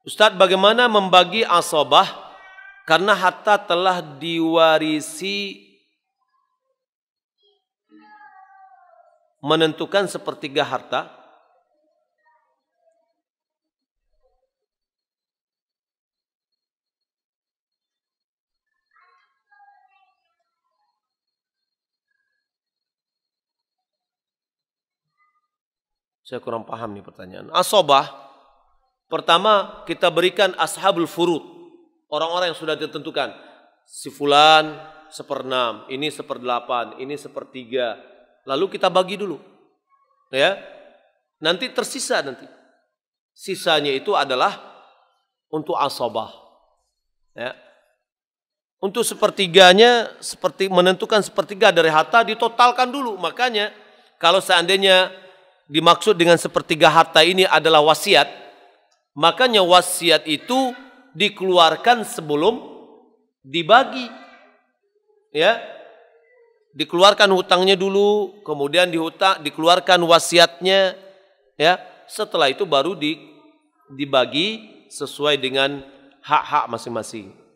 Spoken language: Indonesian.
Ustadz bagaimana membagi asobah karena harta telah diwarisi menentukan sepertiga harta Saya kurang paham nih pertanyaan. Asobah Pertama kita berikan ashabul furud. Orang-orang yang sudah ditentukan. Si fulan seperenam, ini seperdelapan, ini sepertiga. Lalu kita bagi dulu. Ya. Nanti tersisa nanti. Sisanya itu adalah untuk asobah. Ya. Untuk sepertiganya seperti menentukan sepertiga dari harta ditotalkan dulu. Makanya kalau seandainya dimaksud dengan sepertiga harta ini adalah wasiat, Makanya wasiat itu dikeluarkan sebelum dibagi. Ya. Dikeluarkan hutangnya dulu, kemudian dihutang dikeluarkan wasiatnya, ya. Setelah itu baru di, dibagi sesuai dengan hak-hak masing-masing.